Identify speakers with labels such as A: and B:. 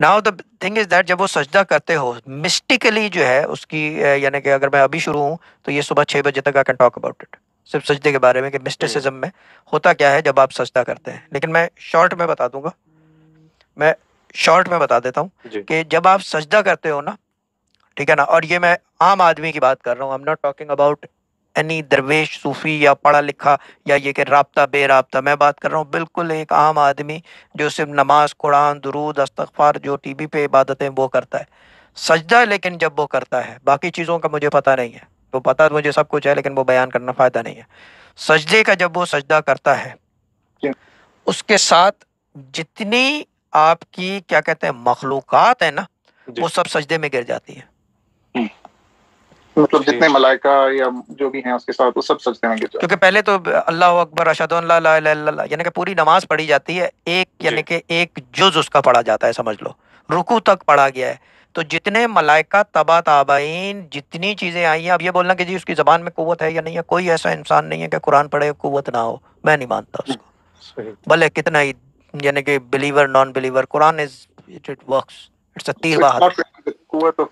A: Now the thing is that जब वो सजदा करते हो मिस्टिकली जो है उसकी यानी कि अगर मैं अभी शुरू हूँ तो ये सुबह छः बजे तक I can talk about it सिर्फ सजदे के बारे में कि मिस्टिसिज्म hmm. में होता क्या है जब आप सजदा करते हैं लेकिन मैं शॉर्ट में बता दूंगा मैं शॉर्ट में बता देता हूँ कि जब आप सजदा करते हो ना ठीक है ना और ये मैं आम आदमी की बात कर रहा हूँ I am not talking about यानी दरवेश सूफ़ी या पढ़ा लिखा या ये कि रबता बेरबता मैं बात कर रहा हूँ बिल्कुल एक आम आदमी जो सिर्फ नमाज कुरान दरूद अस्तफ़ार जो टी वी पर इबादतें वो करता है सजदा लेकिन जब वो करता है बाकी चीज़ों का मुझे पता नहीं है वो पता तो मुझे सब कुछ है लेकिन वो बयान करना फ़ायदा नहीं है सजदे का जब वो सजदा करता है उसके साथ जितनी आपकी क्या कहते हैं मखलूक़ात है ना वो सब सजदे में गिर जाती है मतलब जितने मलाइका या जो भी हैं उसके साथ वो सब सजदे में गिर जाते क्योंकि पहले तो अल्लाह अकबर अशद यानी कि पूरी नमाज पढ़ी जाती है एक यानी कि एक जुज उसका पढ़ा जाता है समझ लो रुकू तक पढ़ा गया है तो जितने मलाइका तबा ताबाइन जितनी चीज़ें आई हैं अब ये बोलना कि जी उसकी ज़बान में कुत है या नहीं है कोई ऐसा इंसान नहीं है कि कुरान पढ़े कुत ना हो मैं नहीं मानता उसको भले कितना ही यानी कि believer non believer Quran is it it work it's a तीर